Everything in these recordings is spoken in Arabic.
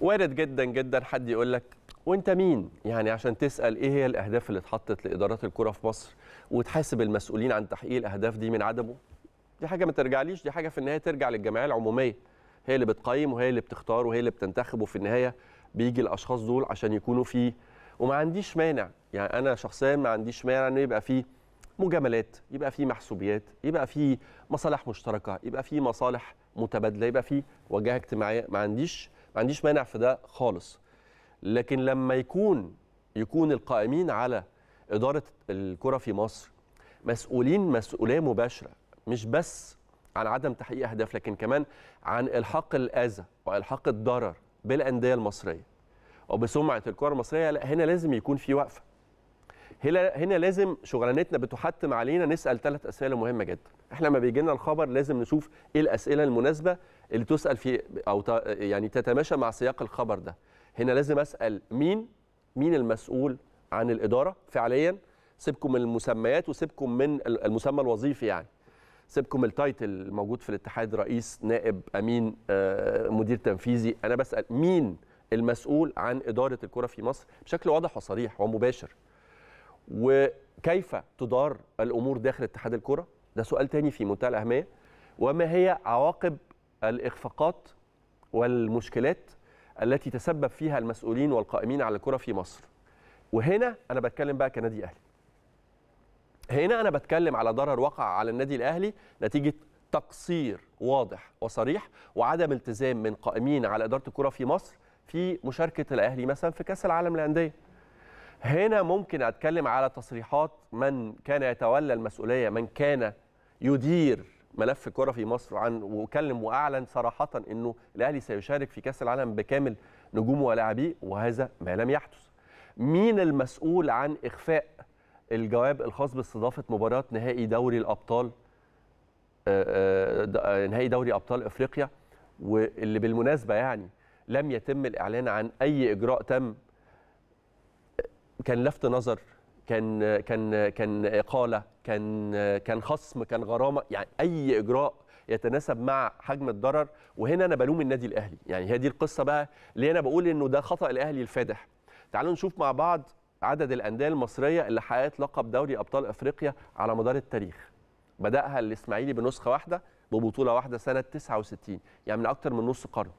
وارد جدا جدا حد يقول لك وانت مين يعني عشان تسال ايه هي الاهداف اللي اتحطت لادارات الكره في مصر وتحاسب المسؤولين عن تحقيق الاهداف دي من عدمه دي حاجه ما ترجعليش دي حاجه في النهايه ترجع للجمعيه العموميه هي اللي بتقيم وهي اللي بتختار وهي اللي بتنتخب وفي النهايه بيجي الاشخاص دول عشان يكونوا فيه وما عنديش مانع يعني انا شخصيا ما عنديش مانع انه يبقى فيه مجاملات يبقى فيه محسوبيات يبقى فيه مصالح مشتركه يبقى فيه مصالح متبادله يبقى فيه وجهه اجتماعيه ما عنديش ما عنديش مانع في ده خالص لكن لما يكون يكون القائمين على اداره الكره في مصر مسؤولين مسؤوليه مباشره مش بس عن عدم تحقيق اهداف لكن كمان عن الحاق الاذى والحاق الضرر بالانديه المصريه وبسمعه الكره المصريه لا هنا لازم يكون في وقفه هنا لازم شغلانتنا بتحتم علينا نسال ثلاث اسئله مهمه جدا احنا لما بيجي لنا الخبر لازم نشوف ايه الاسئله المناسبه اللي تسال في او يعني تتماشى مع سياق الخبر ده هنا لازم اسال مين مين المسؤول عن الاداره فعليا سيبكم من المسميات وسيبكم من المسمى الوظيفي يعني سيبكم التايتل الموجود في الاتحاد رئيس نائب امين آه، مدير تنفيذي انا بسال مين المسؤول عن اداره الكره في مصر بشكل واضح وصريح ومباشر وكيف تدار الامور داخل اتحاد الكره ده سؤال تاني في منتهى الاهميه وما هي عواقب الاخفاقات والمشكلات التي تسبب فيها المسؤولين والقائمين على الكره في مصر وهنا انا بتكلم بقى كنادي اهلي هنا انا بتكلم على ضرر وقع على النادي الاهلي نتيجه تقصير واضح وصريح وعدم التزام من قائمين على اداره الكره في مصر في مشاركه الاهلي مثلا في كاس العالم للانديه هنا ممكن اتكلم على تصريحات من كان يتولى المسؤوليه من كان يدير ملف الكره في مصر عن وكلم واعلن صراحه انه الاهلي سيشارك في كاس العالم بكامل نجومه ولاعبيه وهذا ما لم يحدث مين المسؤول عن اخفاء الجواب الخاص باستضافه مباراه نهائي دوري الابطال آه، آه، نهائي دوري ابطال افريقيا واللي بالمناسبه يعني لم يتم الاعلان عن اي اجراء تم كان لفت نظر كان كان كان اقاله كان كان خصم كان غرامه يعني اي اجراء يتناسب مع حجم الضرر وهنا انا بلوم النادي الاهلي يعني هي دي القصه بقى اللي انا بقول انه ده خطا الاهلي الفادح تعالوا نشوف مع بعض عدد الانديه المصريه اللي حققت لقب دوري ابطال افريقيا على مدار التاريخ بداها الاسماعيلي بنسخه واحده ببطوله واحده سنه 69 يعني من اكتر من نص قرن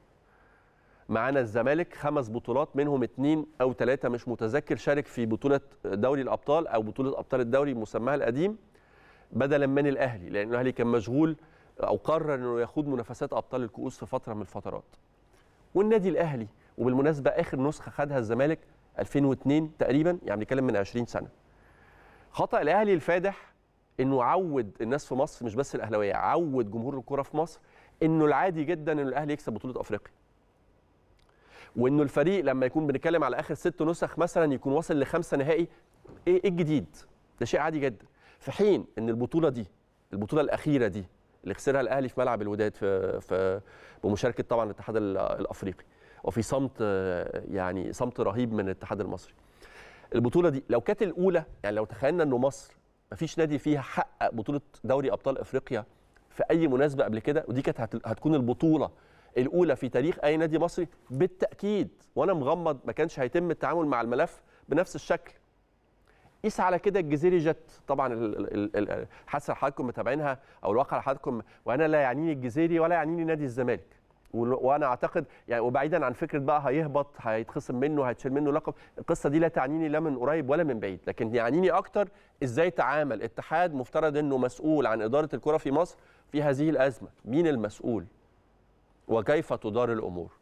معانا الزمالك خمس بطولات منهم اثنين او ثلاثه مش متذكر شارك في بطوله دوري الابطال او بطوله ابطال الدوري مسماها القديم بدلا من الاهلي لان الاهلي كان مشغول او قرر انه يخوض منافسات ابطال الكؤوس في فتره من الفترات. والنادي الاهلي وبالمناسبه اخر نسخه خدها الزمالك 2002 تقريبا يعني بنتكلم من 20 سنه. خطا الاهلي الفادح انه عود الناس في مصر مش بس الاهلاويه عود جمهور الكره في مصر انه العادي جدا ان الاهلي يكسب بطوله افريقيا. وانه الفريق لما يكون بنتكلم على اخر ست نسخ مثلا يكون واصل لخمسه نهائي إيه،, ايه الجديد؟ ده شيء عادي جدا في حين ان البطوله دي البطوله الاخيره دي اللي خسرها الاهلي في ملعب الوداد في, في بمشاركه طبعا الاتحاد الافريقي وفي صمت يعني صمت رهيب من الاتحاد المصري. البطوله دي لو كانت الاولى يعني لو تخيلنا انه مصر ما فيش نادي فيها حقق بطوله دوري ابطال افريقيا في اي مناسبه قبل كده ودي كانت هتكون البطوله الاولى في تاريخ اي نادي مصري بالتاكيد وانا مغمض ما كانش هيتم التعامل مع الملف بنفس الشكل قيس على كده الجزيري جت طبعا حاسه حضراتكم متابعينها او الواقع حضراتكم وانا لا يعنيني الجزيري ولا يعنيني نادي الزمالك وانا اعتقد يعني وبعيدا عن فكره بقى هيهبط هيتخصم منه هيتشال منه لقب القصه دي لا تعنيني لا من قريب ولا من بعيد لكن يعنيني اكتر ازاي تعامل اتحاد مفترض انه مسؤول عن اداره الكره في مصر في هذه الازمه مين المسؤول وكيف تدار الأمور